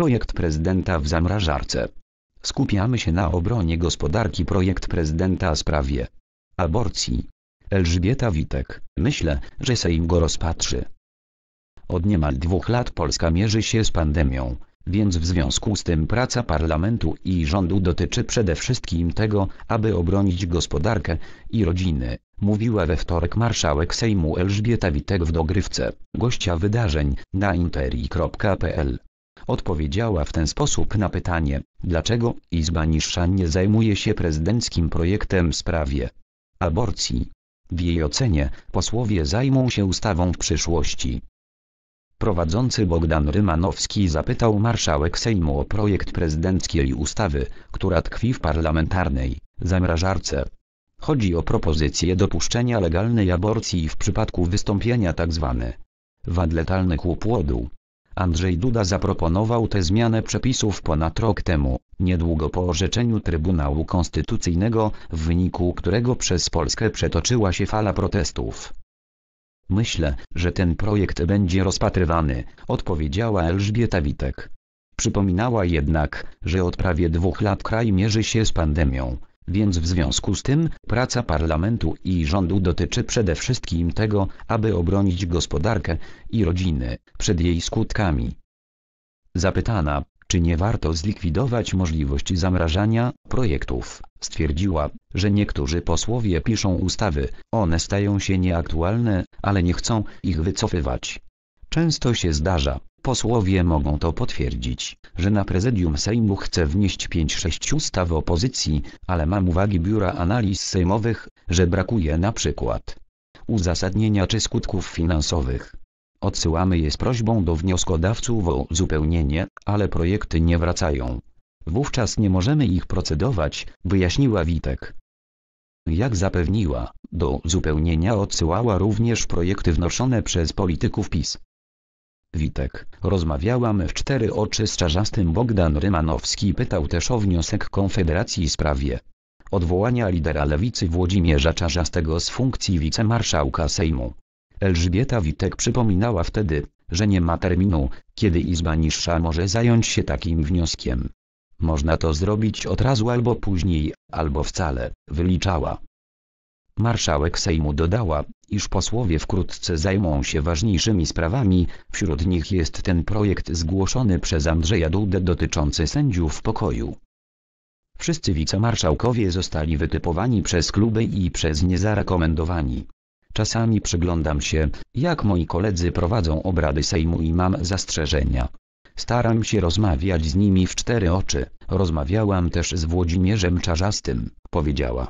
Projekt prezydenta w zamrażarce. Skupiamy się na obronie gospodarki. Projekt prezydenta w sprawie aborcji. Elżbieta Witek. Myślę, że Sejm go rozpatrzy. Od niemal dwóch lat Polska mierzy się z pandemią, więc w związku z tym praca parlamentu i rządu dotyczy przede wszystkim tego, aby obronić gospodarkę i rodziny, mówiła we wtorek marszałek Sejmu Elżbieta Witek w dogrywce gościa wydarzeń na interi.pl. Odpowiedziała w ten sposób na pytanie, dlaczego Izba Niższa nie zajmuje się prezydenckim projektem w sprawie aborcji. W jej ocenie posłowie zajmą się ustawą w przyszłości. Prowadzący Bogdan Rymanowski zapytał marszałek Sejmu o projekt prezydenckiej ustawy, która tkwi w parlamentarnej zamrażarce. Chodzi o propozycję dopuszczenia legalnej aborcji w przypadku wystąpienia tzw. Tak wad letalnych u płodu. Andrzej Duda zaproponował tę zmianę przepisów ponad rok temu, niedługo po orzeczeniu Trybunału Konstytucyjnego, w wyniku którego przez Polskę przetoczyła się fala protestów. Myślę, że ten projekt będzie rozpatrywany, odpowiedziała Elżbieta Witek. Przypominała jednak, że od prawie dwóch lat kraj mierzy się z pandemią, więc w związku z tym, praca parlamentu i rządu dotyczy przede wszystkim tego, aby obronić gospodarkę i rodziny przed jej skutkami. Zapytana, czy nie warto zlikwidować możliwości zamrażania projektów, stwierdziła, że niektórzy posłowie piszą ustawy, one stają się nieaktualne, ale nie chcą ich wycofywać. Często się zdarza, Posłowie mogą to potwierdzić, że na prezydium Sejmu chce wnieść 5-6 ustaw opozycji, ale mam uwagi Biura Analiz Sejmowych, że brakuje na przykład uzasadnienia czy skutków finansowych. Odsyłamy je z prośbą do wnioskodawców o uzupełnienie, ale projekty nie wracają. Wówczas nie możemy ich procedować, wyjaśniła Witek. Jak zapewniła, do uzupełnienia odsyłała również projekty wnoszone przez polityków PiS. Witek. Rozmawiałam w cztery oczy z Czarzastym Bogdan Rymanowski pytał też o wniosek Konfederacji w sprawie odwołania lidera lewicy Włodzimierza Czarzastego z funkcji wicemarszałka Sejmu. Elżbieta Witek przypominała wtedy, że nie ma terminu, kiedy Izba Niższa może zająć się takim wnioskiem. Można to zrobić od razu albo później, albo wcale, wyliczała. Marszałek Sejmu dodała, iż posłowie wkrótce zajmą się ważniejszymi sprawami, wśród nich jest ten projekt zgłoszony przez Andrzeja Dudę dotyczący sędziów pokoju. Wszyscy wicemarszałkowie zostali wytypowani przez kluby i przez nie zarekomendowani. Czasami przyglądam się, jak moi koledzy prowadzą obrady Sejmu i mam zastrzeżenia. Staram się rozmawiać z nimi w cztery oczy. Rozmawiałam też z Włodzimierzem Czarzastym, powiedziała.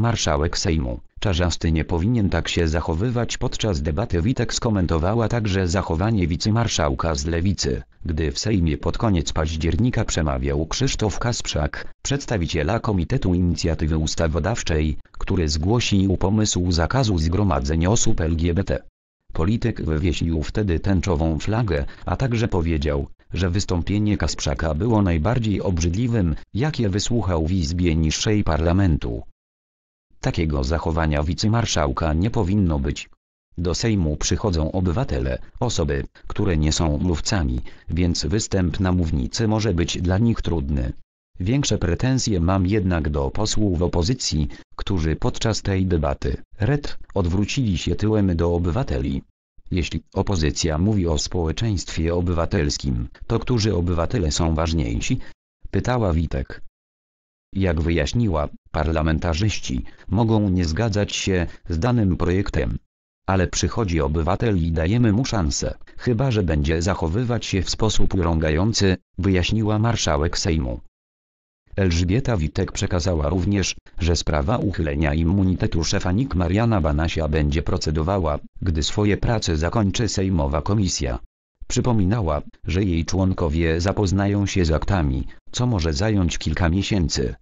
Marszałek Sejmu, Czarzasty nie powinien tak się zachowywać podczas debaty Witek skomentowała także zachowanie wicemarszałka z Lewicy, gdy w Sejmie pod koniec października przemawiał Krzysztof Kasprzak, przedstawiciela Komitetu Inicjatywy Ustawodawczej, który zgłosił pomysł zakazu zgromadzeń osób LGBT. Polityk wywieźlił wtedy tęczową flagę, a także powiedział, że wystąpienie Kasprzaka było najbardziej obrzydliwym, jakie wysłuchał w Izbie Niższej Parlamentu. Takiego zachowania wicemarszałka nie powinno być. Do Sejmu przychodzą obywatele, osoby, które nie są mówcami, więc występ na mównicy może być dla nich trudny. Większe pretensje mam jednak do posłów opozycji, którzy podczas tej debaty, ret odwrócili się tyłem do obywateli. Jeśli opozycja mówi o społeczeństwie obywatelskim, to którzy obywatele są ważniejsi? Pytała Witek. Jak wyjaśniła, parlamentarzyści mogą nie zgadzać się z danym projektem. Ale przychodzi obywatel i dajemy mu szansę, chyba że będzie zachowywać się w sposób urągający, wyjaśniła marszałek Sejmu. Elżbieta Witek przekazała również, że sprawa uchylenia immunitetu szefa NIK Mariana Banasia będzie procedowała, gdy swoje prace zakończy Sejmowa Komisja Przypominała, że jej członkowie zapoznają się z aktami, co może zająć kilka miesięcy.